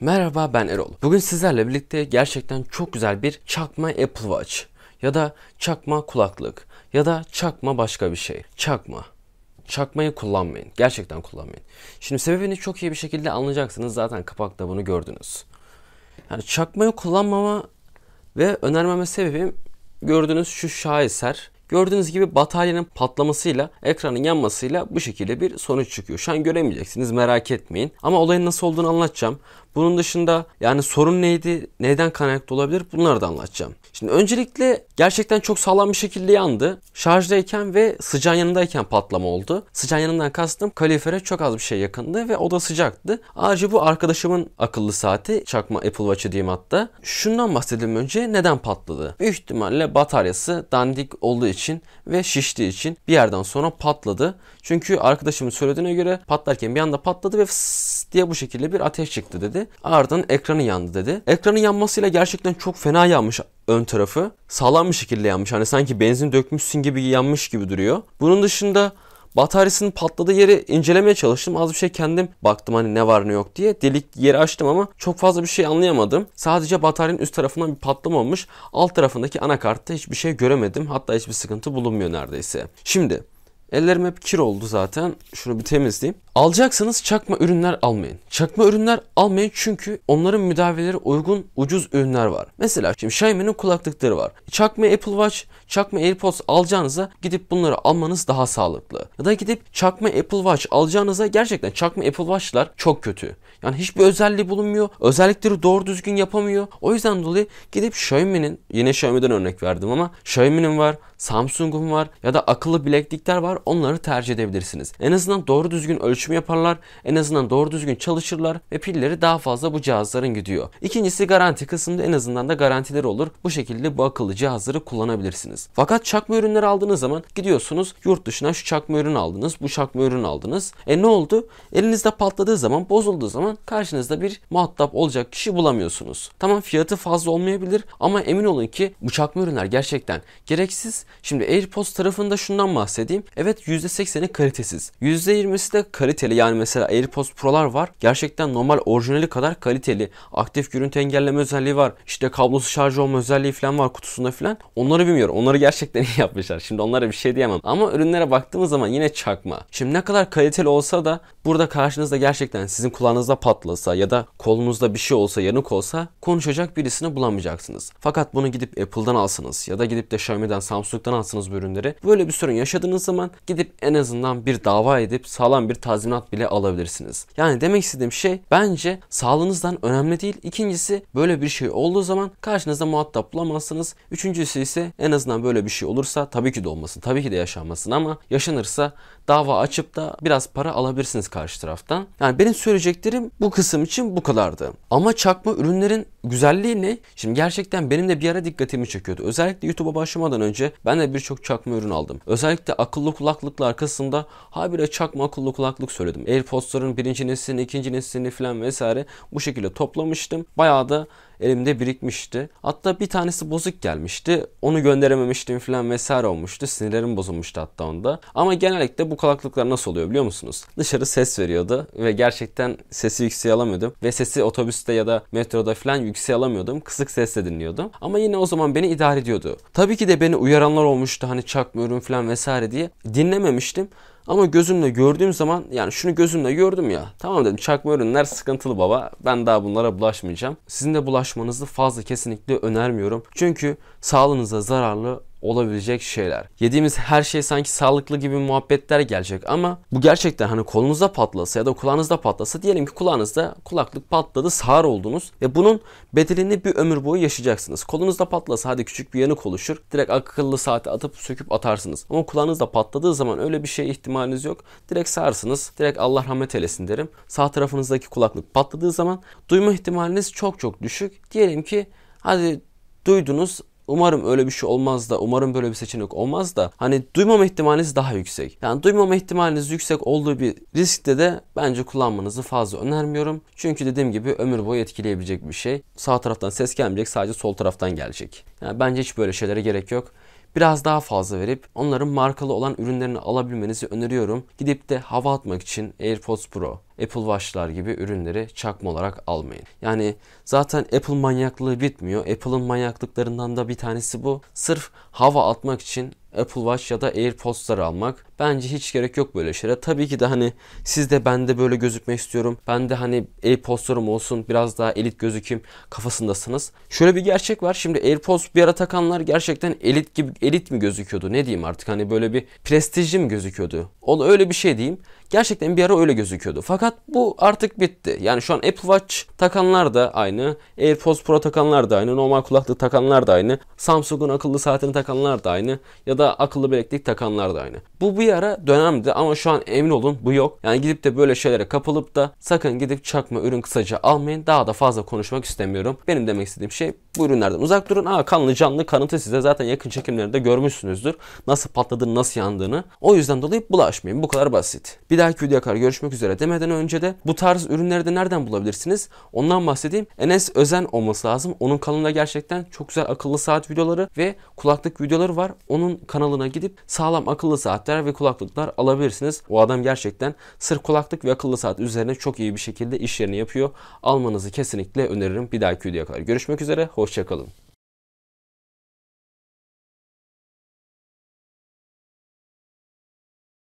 Merhaba ben Erol. Bugün sizlerle birlikte gerçekten çok güzel bir çakma Apple Watch ya da çakma kulaklık ya da çakma başka bir şey. Çakma. Çakmayı kullanmayın. Gerçekten kullanmayın. Şimdi sebebini çok iyi bir şekilde anlayacaksınız. Zaten kapakta bunu gördünüz. Yani çakmayı kullanmama ve önermeme sebebim gördüğünüz şu şaheser Gördüğünüz gibi bataryanın patlamasıyla, ekranın yanmasıyla bu şekilde bir sonuç çıkıyor. Şu an göremeyeceksiniz merak etmeyin. Ama olayın nasıl olduğunu anlatacağım. Bunun dışında yani sorun neydi, neyden kaynaklı olabilir bunları da anlatacağım. Şimdi öncelikle gerçekten çok sağlam bir şekilde yandı. Şarjdayken ve sıcağın yanındayken patlama oldu. Sıcağın yanından kastım kalorifere çok az bir şey yakındı ve o da sıcaktı. Ayrıca bu arkadaşımın akıllı saati çakma Apple Watch'ı diyeyim hatta. Şundan bahsedelim önce neden patladı? Büyük ihtimalle bataryası dandik olduğu için ve şiştiği için bir yerden sonra patladı. Çünkü arkadaşımın söylediğine göre patlarken bir anda patladı ve fıs diye bu şekilde bir ateş çıktı dedi. Ardından ekranı yandı dedi. Ekranın yanmasıyla gerçekten çok fena yanmış ön tarafı sağlam bir şekilde yanmış. Hani sanki benzin dökmüşsün gibi yanmış gibi duruyor. Bunun dışında Bataryasının patladığı yeri incelemeye çalıştım. Az bir şey kendim baktım hani ne var ne yok diye. Delik yeri açtım ama çok fazla bir şey anlayamadım. Sadece bataryanın üst tarafından bir patlama olmuş. Alt tarafındaki anakartta hiçbir şey göremedim. Hatta hiçbir sıkıntı bulunmuyor neredeyse. Şimdi Ellerim hep kir oldu zaten. Şunu bir temizleyeyim. Alacaksanız çakma ürünler almayın. Çakma ürünler almayın çünkü onların müdavileri uygun ucuz ürünler var. Mesela şimdi Xiaomi'nin kulaklıkları var. Çakma Apple Watch, çakma AirPods alacağınıza gidip bunları almanız daha sağlıklı. Ya da gidip çakma Apple Watch alacağınıza gerçekten çakma Apple Watch'lar çok kötü. Yani hiçbir özelliği bulunmuyor. Özellikleri doğru düzgün yapamıyor. O yüzden dolayı gidip Xiaomi'nin yine Xiaomi'den örnek verdim ama Xiaomi'nin var, Samsung'un var ya da akıllı bileklikler var onları tercih edebilirsiniz. En azından doğru düzgün ölçüm yaparlar. En azından doğru düzgün çalışırlar ve pilleri daha fazla bu cihazların gidiyor. İkincisi garanti kısmında en azından da garantileri olur. Bu şekilde bu akıllı cihazları kullanabilirsiniz. Fakat çakma ürünleri aldığınız zaman gidiyorsunuz yurt dışına şu çakma ürünü aldınız, bu çakma ürünü aldınız. E ne oldu? Elinizde patladığı zaman, bozulduğu zaman karşınızda bir muhatap olacak kişi bulamıyorsunuz. Tamam fiyatı fazla olmayabilir ama emin olun ki bu çakma ürünler gerçekten gereksiz Şimdi AirPods tarafında şundan bahsedeyim. Evet %80'i kalitesiz. %20'si de kaliteli yani mesela AirPods Pro'lar var. Gerçekten normal orijinali kadar kaliteli. Aktif görüntü engelleme özelliği var. İşte kablosuz şarj olma özelliği falan var kutusunda falan. Onları bilmiyorum. Onları gerçekten iyi yapmışlar. Şimdi onlara bir şey diyemem. Ama ürünlere baktığımız zaman yine çakma. Şimdi ne kadar kaliteli olsa da burada karşınızda gerçekten sizin kulağınızda patlasa ya da kolunuzda bir şey olsa yanık olsa konuşacak birisini bulamayacaksınız. Fakat bunu gidip Apple'dan alsanız ya da gidip de Xiaomi'den Samsung musluktan alsınız bu ürünleri. Böyle bir sorun yaşadığınız zaman gidip en azından bir dava edip sağlam bir tazminat bile alabilirsiniz. Yani demek istediğim şey bence sağlığınızdan önemli değil. İkincisi böyle bir şey olduğu zaman karşınızda muhatap bulamazsınız. Üçüncüsü ise en azından böyle bir şey olursa tabii ki de olmasın. Tabii ki de yaşanmasın ama yaşanırsa dava açıp da biraz para alabilirsiniz karşı taraftan. Yani benim söyleyeceklerim bu kısım için bu kadardı. Ama çakma ürünlerin güzelliği ne? Şimdi gerçekten benim de bir ara dikkatimi çekiyordu. Özellikle YouTube'a başlamadan önce ben de birçok çakma ürün aldım. Özellikle akıllı kulaklıklar kısmında habire çakma akıllı kulaklık söyledim. AirPods'ların birinci neslini, ikinci neslini falan vesaire bu şekilde toplamıştım. Bayağı da elimde birikmişti. Hatta bir tanesi bozuk gelmişti. Onu gönderememiştim falan vesaire olmuştu. Sinirlerim bozulmuştu hatta onda. Ama genellikle bu kulaklıklar nasıl oluyor biliyor musunuz? Dışarı ses veriyordu ve gerçekten sesi yükseğe alamıyordum. Ve sesi otobüste ya da metroda falan yükseğe alamıyordum. Kısık sesle dinliyordum. Ama yine o zaman beni idare ediyordu. Tabii ki de beni uyaranlar olmuştu hani çakmıyorum falan vesaire diye. Dinlememiştim. Ama gözümle gördüğüm zaman yani şunu gözümle gördüm ya. Tamam dedim çakma ürünler sıkıntılı baba. Ben daha bunlara bulaşmayacağım. Sizin de bulaşmanızı fazla kesinlikle önermiyorum. Çünkü sağlığınıza zararlı olabilecek şeyler. Yediğimiz her şey sanki sağlıklı gibi muhabbetler gelecek ama bu gerçekten hani kolunuzda patlasa ya da kulağınızda patlasa diyelim ki kulağınızda kulaklık patladı sağır oldunuz ve bunun bedelini bir ömür boyu yaşayacaksınız. Kolunuzda patlasa hadi küçük bir yanık oluşur direkt akıllı saate atıp söküp atarsınız ama kulağınızda patladığı zaman öyle bir şey ihtimaliniz yok direkt sağırsınız direkt Allah rahmet eylesin derim. Sağ tarafınızdaki kulaklık patladığı zaman duyma ihtimaliniz çok çok düşük. Diyelim ki hadi duydunuz Umarım öyle bir şey olmaz da umarım böyle bir seçenek olmaz da hani duymama ihtimaliniz daha yüksek. Yani duymama ihtimaliniz yüksek olduğu bir riskte de bence kullanmanızı fazla önermiyorum. Çünkü dediğim gibi ömür boyu etkileyebilecek bir şey. Sağ taraftan ses gelmeyecek sadece sol taraftan gelecek. Yani bence hiç böyle şeylere gerek yok biraz daha fazla verip onların markalı olan ürünlerini alabilmenizi öneriyorum. Gidip de hava atmak için AirPods Pro, Apple Watch'lar gibi ürünleri çakma olarak almayın. Yani zaten Apple manyaklığı bitmiyor. Apple'ın manyaklıklarından da bir tanesi bu. Sırf hava atmak için Apple Watch ya da AirPodsları almak Bence hiç gerek yok böyle şeylere. Tabii ki de hani siz de ben de böyle gözükmek istiyorum. Ben de hani AirPods'larım olsun biraz daha elit gözükeyim kafasındasınız. Şöyle bir gerçek var. Şimdi AirPods bir ara takanlar gerçekten elit gibi elit mi gözüküyordu? Ne diyeyim artık hani böyle bir prestijli mi gözüküyordu? Onu öyle bir şey diyeyim. Gerçekten bir ara öyle gözüküyordu. Fakat bu artık bitti. Yani şu an Apple Watch takanlar da aynı. AirPods Pro takanlar da aynı. Normal kulaklık takanlar da aynı. Samsung'un akıllı saatini takanlar da aynı. Ya da akıllı bileklik takanlar da aynı. Bu bir bir ara dönemdi ama şu an emin olun bu yok. Yani gidip de böyle şeylere kapılıp da sakın gidip çakma ürün kısaca almayın. Daha da fazla konuşmak istemiyorum. Benim demek istediğim şey bu ürünlerden uzak durun. Aa, kanlı canlı kanıtı size zaten yakın çekimlerinde görmüşsünüzdür. Nasıl patladığını, nasıl yandığını. O yüzden dolayı bulaşmayın. Bu kadar basit. Bir dahaki videoya kadar görüşmek üzere demeden önce de bu tarz ürünleri de nereden bulabilirsiniz? Ondan bahsedeyim. Enes Özen olması lazım. Onun kanalında gerçekten çok güzel akıllı saat videoları ve kulaklık videoları var. Onun kanalına gidip sağlam akıllı saatler ve kulaklıklar alabilirsiniz. O adam gerçekten sırf kulaklık ve akıllı saat üzerine çok iyi bir şekilde işlerini yapıyor. Almanızı kesinlikle öneririm. Bir dahaki videoya kadar görüşmek üzere. Hoşçakalın.